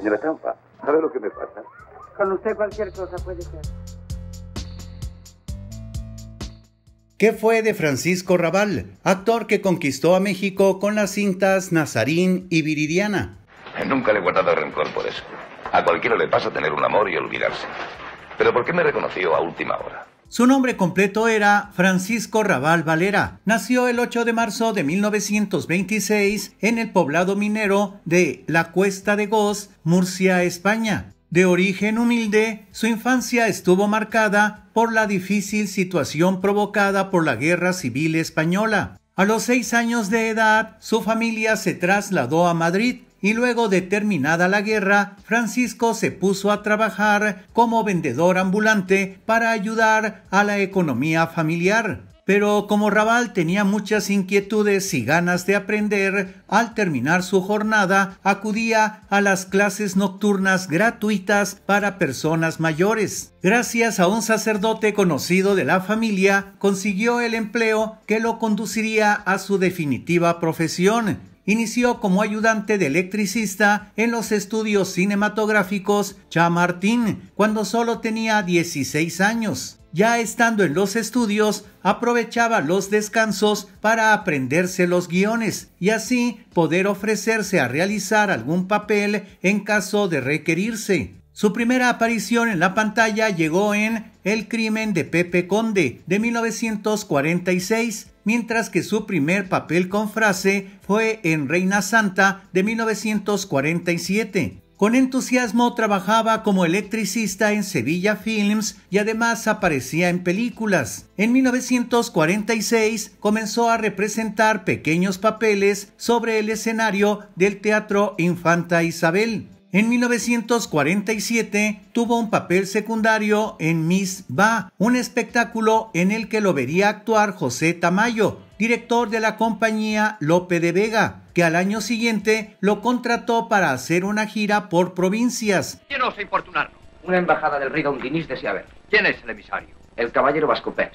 Señora Tampa, ¿sabe lo que me pasa? Con usted cualquier cosa puede ser. ¿Qué fue de Francisco Raval, actor que conquistó a México con las cintas Nazarín y Viridiana? Nunca le he guardado rencor por eso. A cualquiera le pasa tener un amor y olvidarse. Pero ¿por qué me reconoció a última hora? Su nombre completo era Francisco Raval Valera. Nació el 8 de marzo de 1926 en el poblado minero de La Cuesta de Goz, Murcia, España. De origen humilde, su infancia estuvo marcada por la difícil situación provocada por la Guerra Civil Española. A los seis años de edad, su familia se trasladó a Madrid, y luego de terminada la guerra, Francisco se puso a trabajar como vendedor ambulante para ayudar a la economía familiar. Pero como Raval tenía muchas inquietudes y ganas de aprender, al terminar su jornada acudía a las clases nocturnas gratuitas para personas mayores. Gracias a un sacerdote conocido de la familia, consiguió el empleo que lo conduciría a su definitiva profesión, inició como ayudante de electricista en los estudios cinematográficos Chamartín cuando solo tenía 16 años. Ya estando en los estudios, aprovechaba los descansos para aprenderse los guiones y así poder ofrecerse a realizar algún papel en caso de requerirse. Su primera aparición en la pantalla llegó en El crimen de Pepe Conde de 1946, mientras que su primer papel con frase fue en Reina Santa de 1947. Con entusiasmo trabajaba como electricista en Sevilla Films y además aparecía en películas. En 1946 comenzó a representar pequeños papeles sobre el escenario del Teatro Infanta Isabel. En 1947 tuvo un papel secundario en Miss Va, un espectáculo en el que lo vería actuar José Tamayo, director de la compañía Lope de Vega, que al año siguiente lo contrató para hacer una gira por provincias. ¿Quién Una embajada del rey desea ver. ¿Quién es el emisario? el caballero Vasco Pérez.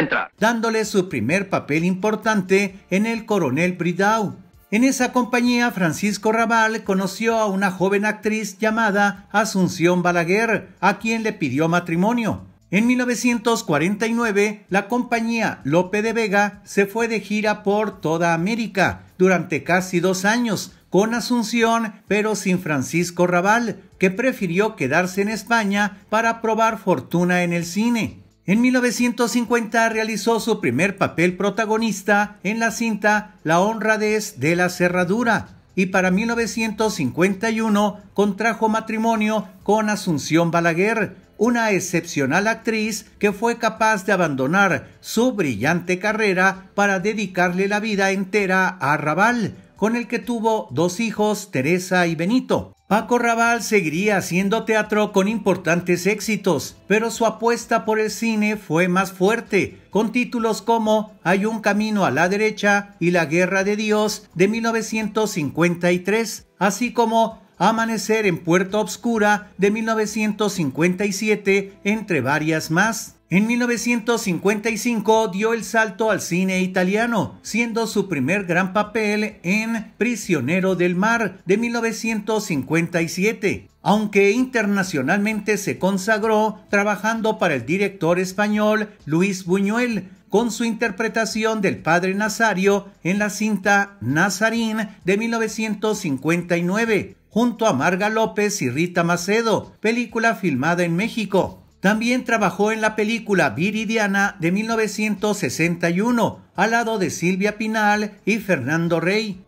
entrar. Dándole su primer papel importante en El Coronel Bridau, en esa compañía, Francisco Raval conoció a una joven actriz llamada Asunción Balaguer, a quien le pidió matrimonio. En 1949, la compañía Lope de Vega se fue de gira por toda América durante casi dos años, con Asunción, pero sin Francisco Raval, que prefirió quedarse en España para probar fortuna en el cine. En 1950 realizó su primer papel protagonista en la cinta La honradez de la cerradura y para 1951 contrajo matrimonio con Asunción Balaguer, una excepcional actriz que fue capaz de abandonar su brillante carrera para dedicarle la vida entera a Raval con el que tuvo dos hijos, Teresa y Benito. Paco Raval seguiría haciendo teatro con importantes éxitos, pero su apuesta por el cine fue más fuerte, con títulos como Hay un camino a la derecha y La Guerra de Dios de 1953, así como Amanecer en Puerta Obscura de 1957, entre varias más. En 1955 dio el salto al cine italiano, siendo su primer gran papel en Prisionero del Mar de 1957, aunque internacionalmente se consagró trabajando para el director español Luis Buñuel con su interpretación del padre Nazario en la cinta Nazarín de 1959, junto a Marga López y Rita Macedo, película filmada en México. También trabajó en la película Viridiana de 1961, al lado de Silvia Pinal y Fernando Rey.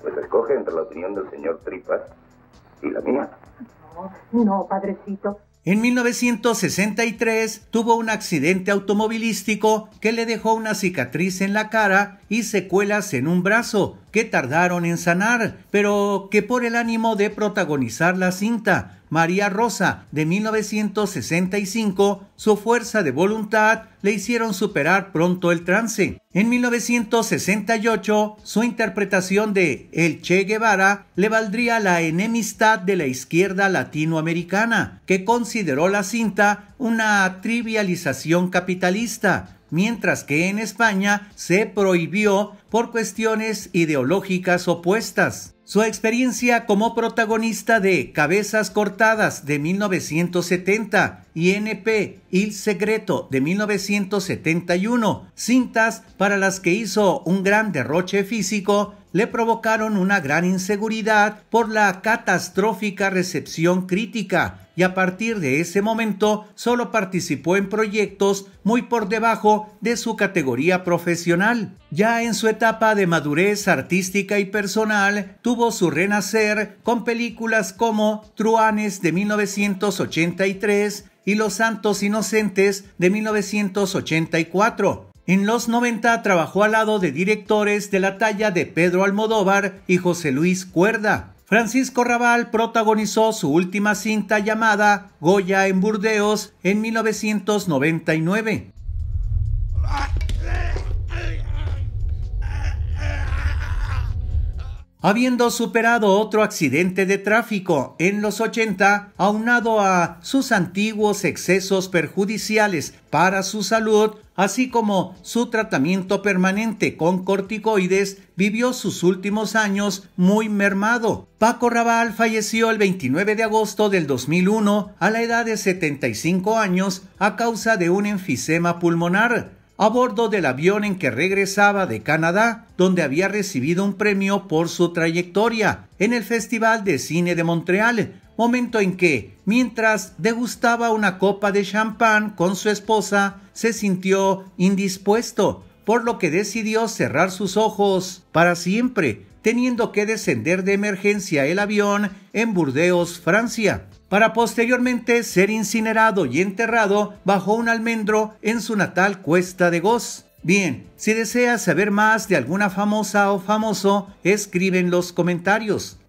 Pues escoge entre la opinión del señor Tripas y la mía. No, no, padrecito. En 1963 tuvo un accidente automovilístico que le dejó una cicatriz en la cara y secuelas en un brazo que tardaron en sanar, pero que por el ánimo de protagonizar la cinta María Rosa, de 1965, su fuerza de voluntad le hicieron superar pronto el trance. En 1968, su interpretación de El Che Guevara le valdría la enemistad de la izquierda latinoamericana, que consideró la cinta una trivialización capitalista, mientras que en España se prohibió por cuestiones ideológicas opuestas. Su experiencia como protagonista de Cabezas Cortadas de 1970, y NP Il Secreto de 1971, cintas para las que hizo un gran derroche físico, le provocaron una gran inseguridad por la catastrófica recepción crítica y a partir de ese momento solo participó en proyectos muy por debajo de su categoría profesional. Ya en su etapa de madurez artística y personal tuvo su renacer con películas como Truanes de 1983 y Los Santos Inocentes de 1984. En los 90 trabajó al lado de directores de la talla de Pedro Almodóvar y José Luis Cuerda. Francisco Raval protagonizó su última cinta llamada Goya en Burdeos en 1999. Habiendo superado otro accidente de tráfico en los 80, aunado a sus antiguos excesos perjudiciales para su salud, así como su tratamiento permanente con corticoides, vivió sus últimos años muy mermado. Paco Rabal falleció el 29 de agosto del 2001 a la edad de 75 años a causa de un enfisema pulmonar a bordo del avión en que regresaba de Canadá, donde había recibido un premio por su trayectoria en el Festival de Cine de Montreal, momento en que, mientras degustaba una copa de champán con su esposa, se sintió indispuesto, por lo que decidió cerrar sus ojos para siempre, teniendo que descender de emergencia el avión en Burdeos, Francia, para posteriormente ser incinerado y enterrado bajo un almendro en su natal Cuesta de Goz. Bien, si deseas saber más de alguna famosa o famoso, escribe en los comentarios.